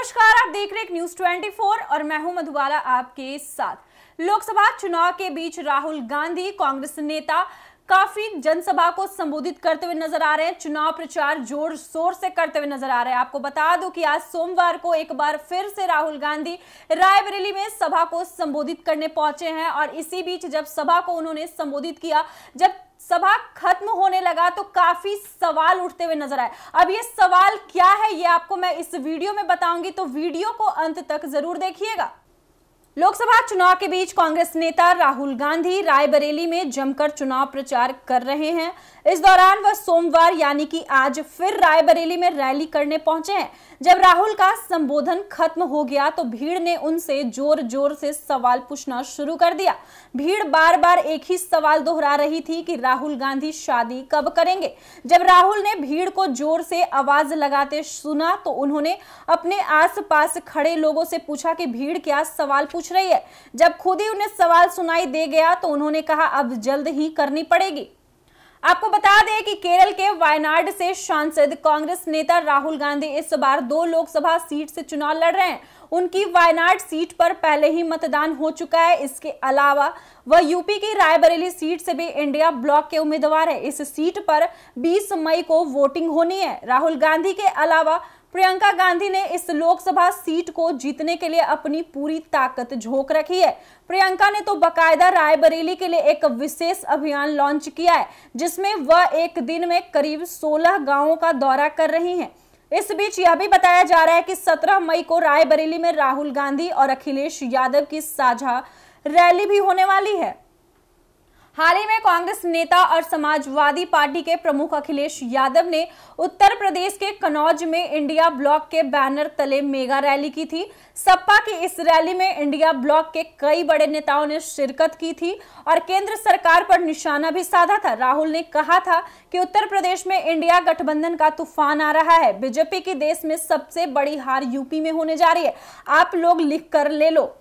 नमस्कार आप देख रहे न्यूज 24 और मैं हूं मधुबाला आपके साथ लोकसभा चुनाव के बीच राहुल गांधी कांग्रेस नेता काफी जनसभा को संबोधित करते हुए नजर आ रहे हैं चुनाव प्रचार जोर शोर से करते हुए नजर आ रहे हैं आपको बता दो कि आज सोमवार को एक बार फिर से राहुल गांधी रायबरेली में सभा को संबोधित करने पहुंचे हैं और इसी बीच जब सभा को उन्होंने संबोधित किया जब सभा खत्म होने लगा तो काफी सवाल उठते हुए नजर आए अब ये सवाल क्या है ये आपको मैं इस वीडियो में बताऊंगी तो वीडियो को अंत तक जरूर देखिएगा लोकसभा चुनाव के बीच कांग्रेस नेता राहुल गांधी रायबरेली में जमकर चुनाव प्रचार कर रहे हैं इस दौरान वह सोमवार यानी कि आज फिर रायबरेली में रैली करने पहुंचे हैं जब राहुल का संबोधन खत्म हो गया तो भीड़ ने उनसे जोर जोर से सवाल पूछना शुरू कर दिया भीड़ बार बार एक ही सवाल दोहरा रही थी कि राहुल गांधी शादी कब करेंगे जब राहुल ने भीड़ को जोर से आवाज लगाते सुना तो उन्होंने अपने आस पास खड़े लोगों से पूछा कि भीड़ क्या सवाल पूछ पूछ रही है जब खुद ही उन्हें सवाल सुनाई दे गया तो उन्होंने कहा अब जल्द ही करनी पड़ेगी आपको बता दें कि केरल के वायनाड से सांसद कांग्रेस नेता राहुल गांधी इस बार दो लोकसभा सीट से चुनाव लड़ रहे हैं उनकी वायनाड सीट पर पहले ही मतदान हो चुका है इसके अलावा वह यूपी की रायबरेली सीट से भी इंडिया ब्लॉक के उम्मीदवार है इस सीट पर 20 मई को वोटिंग होनी है राहुल गांधी के अलावा प्रियंका गांधी ने इस लोकसभा सीट को जीतने के लिए अपनी पूरी ताकत झोंक रखी है प्रियंका ने तो बकायदा रायबरेली के लिए एक विशेष अभियान लॉन्च किया है जिसमें वह एक दिन में करीब 16 गांवों का दौरा कर रही हैं। इस बीच यह भी बताया जा रहा है कि 17 मई को रायबरेली में राहुल गांधी और अखिलेश यादव की साझा रैली भी होने वाली है हाल ही में कांग्रेस नेता और समाजवादी पार्टी के प्रमुख अखिलेश यादव ने उत्तर प्रदेश के कनौज में इंडिया ब्लॉक के बैनर तले मेगा रैली की थी सपा की इस रैली में इंडिया ब्लॉक के कई बड़े नेताओं ने शिरकत की थी और केंद्र सरकार पर निशाना भी साधा था राहुल ने कहा था कि उत्तर प्रदेश में इंडिया गठबंधन का तूफान आ रहा है बीजेपी की देश में सबसे बड़ी हार यूपी में होने जा रही है आप लोग लिख कर ले लो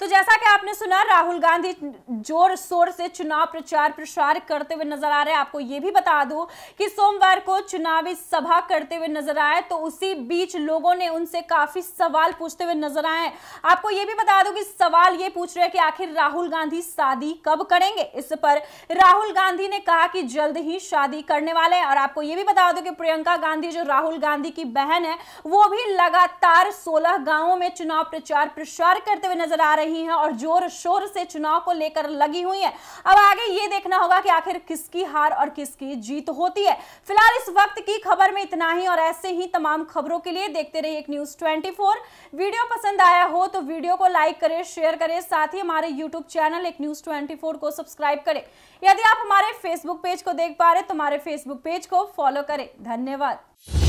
तो जैसा कि आपने सुना राहुल गांधी जोर शोर से चुनाव प्रचार प्रसार करते हुए नजर आ रहे हैं आपको ये भी बता दूं कि सोमवार को चुनावी सभा करते हुए नजर आए तो उसी बीच लोगों ने उनसे काफी सवाल पूछते हुए नजर आए आपको ये भी बता दूं कि सवाल ये पूछ रहे हैं कि आखिर राहुल गांधी शादी कब करेंगे इस पर राहुल गांधी ने कहा कि जल्द ही शादी करने वाले हैं और आपको ये भी बता दो कि प्रियंका गांधी जो राहुल गांधी की बहन है वो भी लगातार सोलह गांवों में चुनाव प्रचार प्रसार करते हुए नजर आ रही रही हैं और जोर शोर से चुनाव को लेकर लगी हुई हैं अब आगे ये देखना होगा कि आखिर किसकी हार और किसकी जीत होती है फिलहाल इस वक्त की खबर में इतना ही और ऐसे ही तमाम खबरों के लिए देखते रहिए एक न्यूज ट्वेंटी वीडियो पसंद आया हो तो वीडियो को लाइक करे शेयर करें साथ ही हमारे यूट्यूब चैनल एक न्यूज ट्वेंटी को सब्सक्राइब करें यदि आप हमारे फेसबुक पेज को देख पा रहे तो हमारे फेसबुक पेज को फॉलो करें धन्यवाद